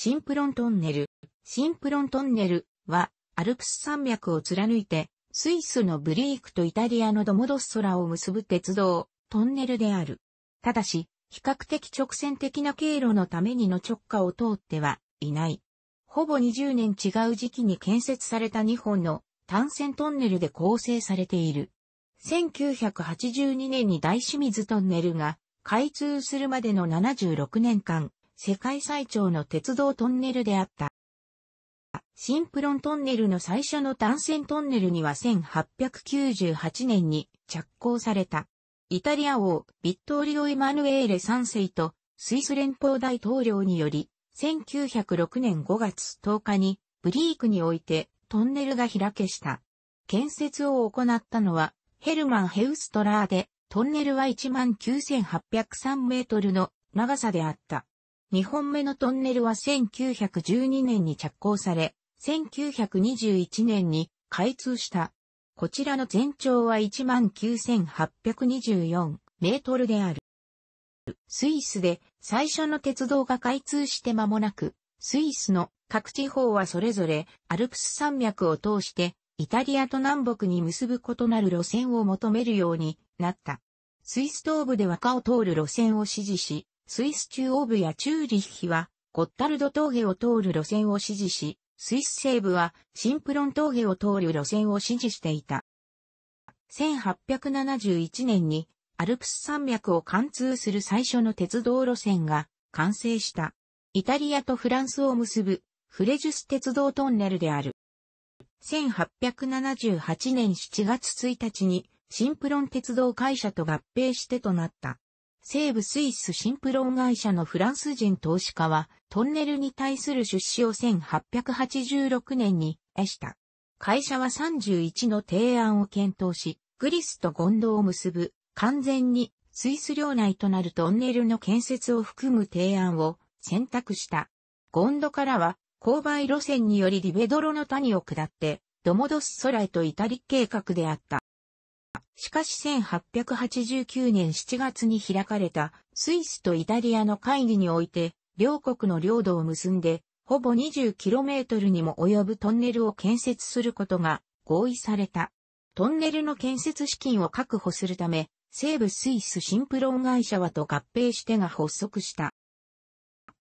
シンプロントンネル。シンプロントンネルは、アルプス山脈を貫いて、スイスのブリークとイタリアのドモドスソラを結ぶ鉄道、トンネルである。ただし、比較的直線的な経路のためにの直下を通ってはいない。ほぼ20年違う時期に建設された2本の単線トンネルで構成されている。1982年に大清水トンネルが開通するまでの76年間、世界最長の鉄道トンネルであった。シンプロントンネルの最初の単線トンネルには1898年に着工された。イタリア王、ビットオリオ・イマヌエーレ3世とスイス連邦大統領により、1906年5月10日にブリークにおいてトンネルが開けした。建設を行ったのはヘルマン・ヘウストラーで、トンネルは19,803メートルの長さであった。2本目のトンネルは1912年に着工され、1921年に開通した。こちらの全長は19,824メートルである。スイスで最初の鉄道が開通して間もなく、スイスの各地方はそれぞれアルプス山脈を通してイタリアと南北に結ぶ異なる路線を求めるようになった。スイス東部で和歌を通る路線を支持し、スイス中央部やチューリッヒは、ゴッタルド峠を通る路線を支持し、スイス西部はシンプロン峠を通る路線を支持していた。1871年にアルプス山脈を貫通する最初の鉄道路線が完成した。イタリアとフランスを結ぶフレジュス鉄道トンネルである。1878年7月1日にシンプロン鉄道会社と合併してとなった。西部スイスシンプロン会社のフランス人投資家は、トンネルに対する出資を1886年に得した。会社は31の提案を検討し、グリスとゴンドを結ぶ、完全にスイス領内となるトンネルの建設を含む提案を選択した。ゴンドからは、勾配路線によりリベドロの谷を下って、ドモドスソライとイタリ計画であった。しかし1889年7月に開かれたスイスとイタリアの会議において、両国の領土を結んで、ほぼ 20km にも及ぶトンネルを建設することが合意された。トンネルの建設資金を確保するため、西部スイスシンプロン会社はと合併してが発足した。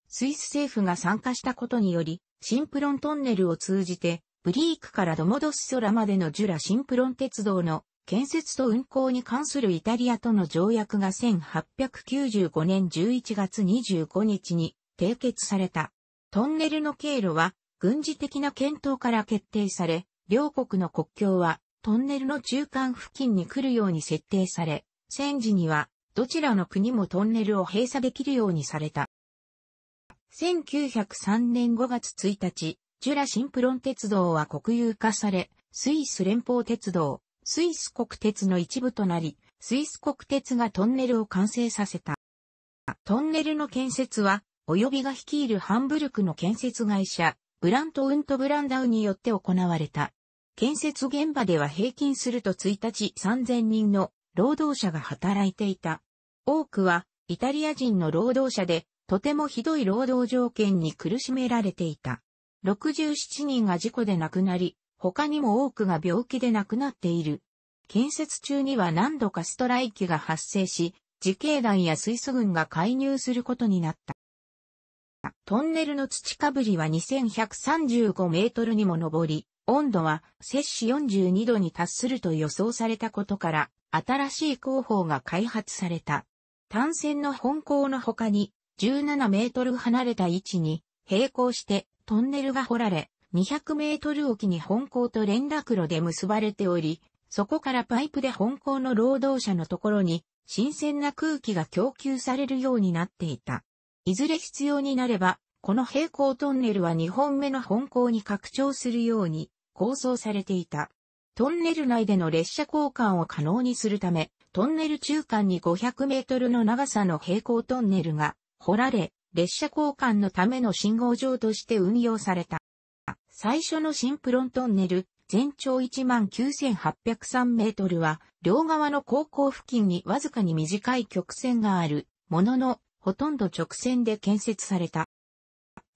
スイス政府が参加したことにより、シンプロントンネルを通じて、ブリークからドモドス空までのジュラシンプロン鉄道の建設と運行に関するイタリアとの条約が1895年11月25日に締結された。トンネルの経路は軍事的な検討から決定され、両国の国境はトンネルの中間付近に来るように設定され、戦時にはどちらの国もトンネルを閉鎖できるようにされた。1903年5月1日、ジュラシンプロン鉄道は国有化され、スイス連邦鉄道、スイス国鉄の一部となり、スイス国鉄がトンネルを完成させた。トンネルの建設は、及びが率いるハンブルクの建設会社、ブラント・ウント・ブランダウによって行われた。建設現場では平均すると1日3000人の労働者が働いていた。多くはイタリア人の労働者で、とてもひどい労働条件に苦しめられていた。67人が事故で亡くなり、他にも多くが病気で亡くなっている。建設中には何度かストライキが発生し、自警団や水素軍が介入することになった。トンネルの土かぶりは2135メートルにも上り、温度は摂氏42度に達すると予想されたことから、新しい工法が開発された。単線の本校の他に17メートル離れた位置に並行してトンネルが掘られ、200メートル沖に本港と連絡路で結ばれており、そこからパイプで本港の労働者のところに新鮮な空気が供給されるようになっていた。いずれ必要になれば、この平行トンネルは2本目の本港に拡張するように構想されていた。トンネル内での列車交換を可能にするため、トンネル中間に500メートルの長さの平行トンネルが掘られ、列車交換のための信号場として運用された。最初の新プロントンネル、全長19,803メートルは、両側の高校付近にわずかに短い曲線がある、ものの、ほとんど直線で建設された。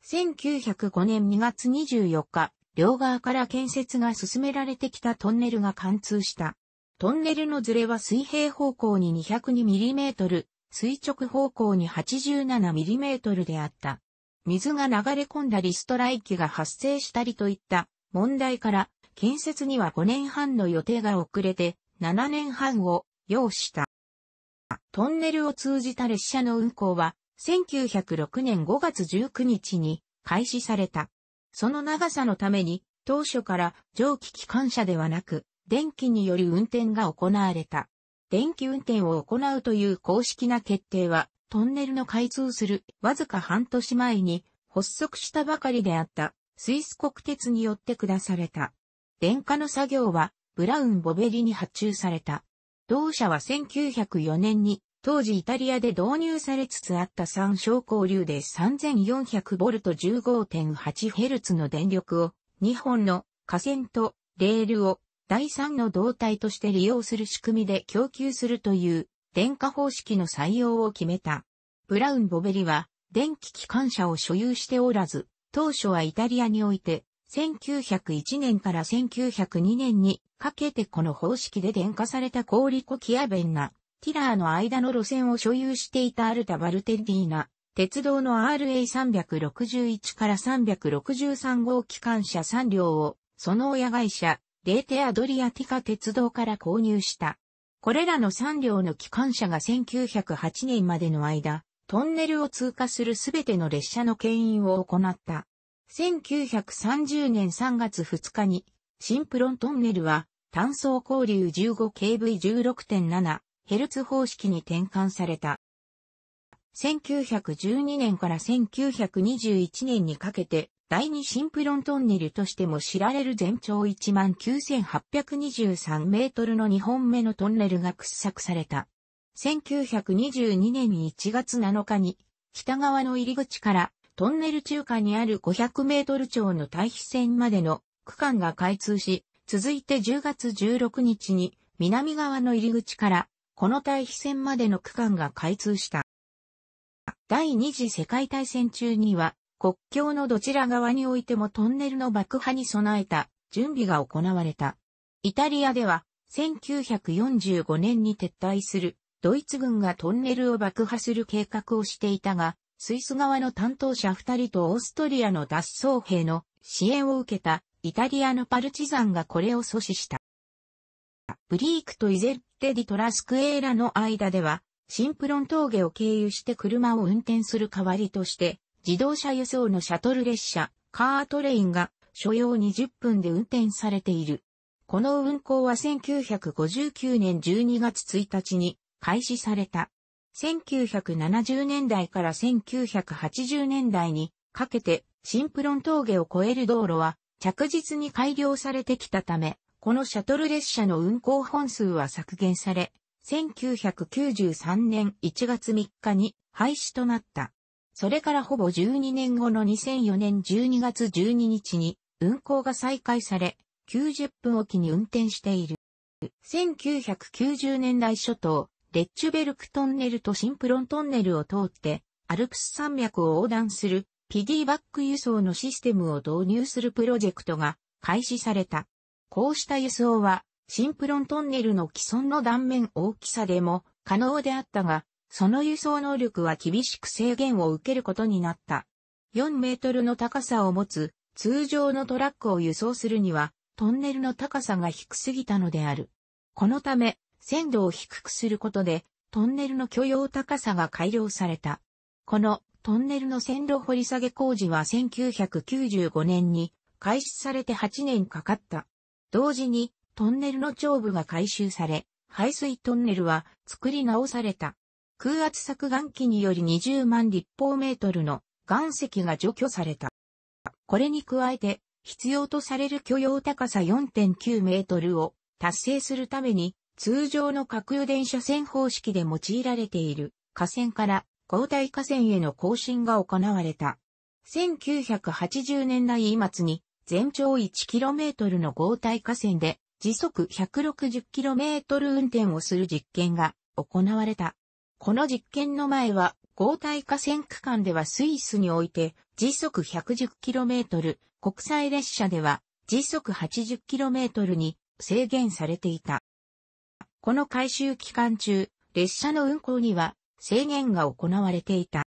1905年2月24日、両側から建設が進められてきたトンネルが貫通した。トンネルのズレは水平方向に2 0 2トル、垂直方向に8 7トルであった。水が流れ込んだりストライキが発生したりといった問題から、建設には5年半の予定が遅れて、7年半を要した。トンネルを通じた列車の運行は、1906年5月19日に開始された。その長さのために、当初から蒸気機関車ではなく、電気による運転が行われた。電気運転を行うという公式な決定は、トンネルの開通するわずか半年前に発足したばかりであったスイス国鉄によって下された。電化の作業はブラウン・ボベリに発注された。同社は1904年に当時イタリアで導入されつつあった三小交流で 3400V15.8Hz の電力を2本の架線とレールを第3の導体として利用する仕組みで供給するという電化方式の採用を決めた。ブラウン・ボベリは、電気機関車を所有しておらず、当初はイタリアにおいて、1901年から1902年にかけてこの方式で電化されたコーリコ・キアベンナ、ティラーの間の路線を所有していたアルタ・バルテッリーナ、鉄道の RA361 から363号機関車3両を、その親会社、レーテ・アドリアティカ鉄道から購入した。これらの3両の機関車が1908年までの間、トンネルを通過するすべての列車の牽引を行った。1930年3月2日に、シンプロントンネルは、単層交流 15kV16.7Hz 方式に転換された。1912年から1921年にかけて、第二新プロントンネルとしても知られる全長19,823メートルの2本目のトンネルが掘削された。1922年1月7日に、北側の入り口からトンネル中間にある500メートル超の対比線までの区間が開通し、続いて10月16日に南側の入り口からこの対比線までの区間が開通した。第二次世界大戦中には国境のどちら側においてもトンネルの爆破に備えた準備が行われた。イタリアでは1945年に撤退するドイツ軍がトンネルを爆破する計画をしていたが、スイス側の担当者2人とオーストリアの脱走兵の支援を受けたイタリアのパルチザンがこれを阻止した。ブリークとイゼッテ・ディ・トラスクエーラの間では、シンプロン峠を経由して車を運転する代わりとして、自動車輸送のシャトル列車、カートレインが所要20分で運転されている。この運行は1959年12月1日に開始された。1970年代から1980年代にかけてシンプロン峠を越える道路は着実に改良されてきたため、このシャトル列車の運行本数は削減され、1993年1月3日に廃止となった。それからほぼ12年後の2004年12月12日に運行が再開され、90分おきに運転している。1990年代初頭、レッチュベルクトンネルとシンプロントンネルを通って、アルプス山脈を横断する PD バック輸送のシステムを導入するプロジェクトが開始された。こうした輸送は、シンプロントンネルの既存の断面大きさでも可能であったが、その輸送能力は厳しく制限を受けることになった。4メートルの高さを持つ通常のトラックを輸送するにはトンネルの高さが低すぎたのである。このため、鮮度を低くすることで、トンネルの許容高さが改良された。このトンネルの線路掘り下げ工事は1995年に開始されて8年かかった。同時にトンネルの長部が改修され、排水トンネルは作り直された。空圧削岩機により20万立方メートルの岩石が除去された。これに加えて、必要とされる許容高さ4.9メートルを達成するために、通常の各空電車線方式で用いられている河川から交代河川への更新が行われた。1980年代末に全長 1km の合体河川で時速 160km 運転をする実験が行われた。この実験の前は、合体化線区間ではスイスにおいて、時速 110km、国際列車では時速 80km に制限されていた。この改修期間中、列車の運行には制限が行われていた。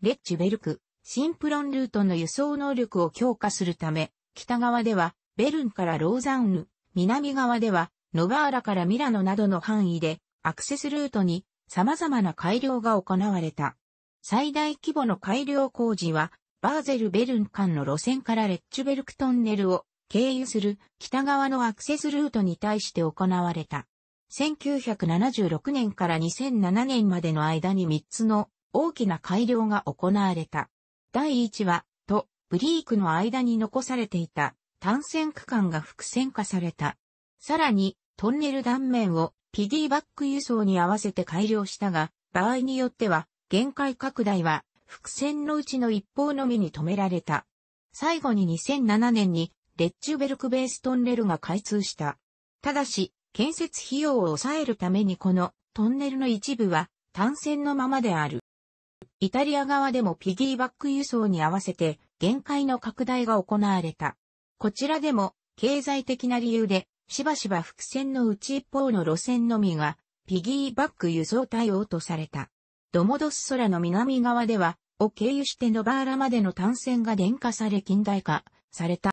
レッチベルク、シンプロンルートの輸送能力を強化するため、北側ではベルンからローザンヌ、南側ではノバーラからミラノなどの範囲でアクセスルートに様々な改良が行われた。最大規模の改良工事は、バーゼルベルン間の路線からレッチュベルクトンネルを経由する北側のアクセスルートに対して行われた。1976年から2007年までの間に3つの大きな改良が行われた。第1は、と、ブリークの間に残されていた単線区間が複線化された。さらに、トンネル断面をピギーバック輸送に合わせて改良したが、場合によっては、限界拡大は、伏線のうちの一方のみに止められた。最後に2007年に、レッチュベルクベーストンネルが開通した。ただし、建設費用を抑えるためにこのトンネルの一部は単線のままである。イタリア側でもピギーバック輸送に合わせて限界の拡大が行われた。こちらでも経済的な理由でしばしば伏線のうち一方の路線のみが、ピギーバック輸送対応とされた。ドモドス空の南側では、を経由してノバーラまでの単線が電化され近代化された。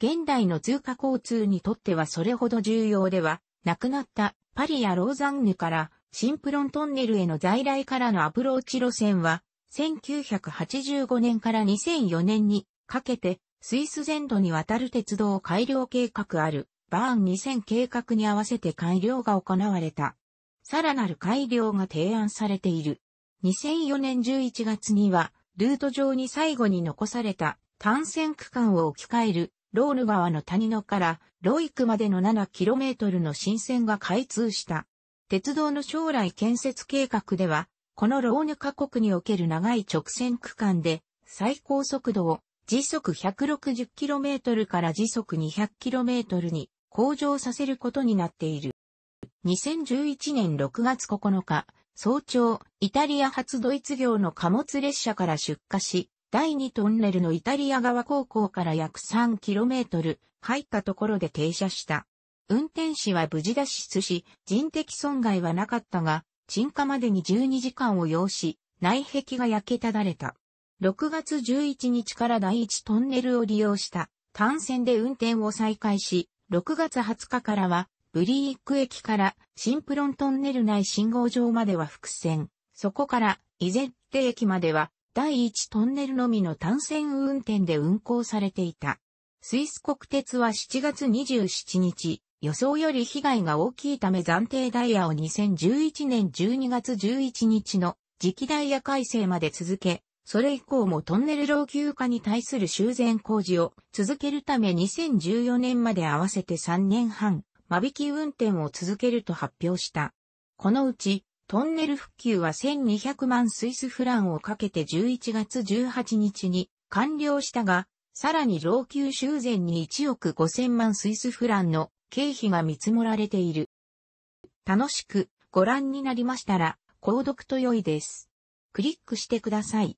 現代の通貨交通にとってはそれほど重要では、なくなったパリやローザンヌからシンプロントンネルへの在来からのアプローチ路線は、1985年から2004年にかけてスイス全土にわたる鉄道改良計画あるバーン2000計画に合わせて改良が行われた。さらなる改良が提案されている。2004年11月には、ルート上に最後に残された単線区間を置き換える、ロール川の谷野からロイクまでの 7km の新線が開通した。鉄道の将来建設計画では、このローヌカ国における長い直線区間で最高速度を時速 160km から時速 200km に向上させることになっている。2011年6月9日、早朝、イタリア発ドイツ業の貨物列車から出火し、第2トンネルのイタリア側高校から約 3km 入ったところで停車した。運転士は無事脱出し、人的損害はなかったが、鎮火までに12時間を要し、内壁が焼けただれた。6月11日から第1トンネルを利用した単線で運転を再開し、6月20日からは、ブリーック駅からシンプロントンネル内信号場までは複線、そこからイゼッテ駅までは第1トンネルのみの単線運転で運行されていた。スイス国鉄は7月27日、予想より被害が大きいため暫定ダイヤを2011年12月11日の次期ダイヤ改正まで続け、それ以降もトンネル老朽化に対する修繕工事を続けるため2014年まで合わせて3年半、間引き運転を続けると発表した。このうち、トンネル復旧は1200万スイスフランをかけて11月18日に完了したが、さらに老朽修繕に1億5000万スイスフランの経費が見積もられている。楽しくご覧になりましたら、購読と良いです。クリックしてください。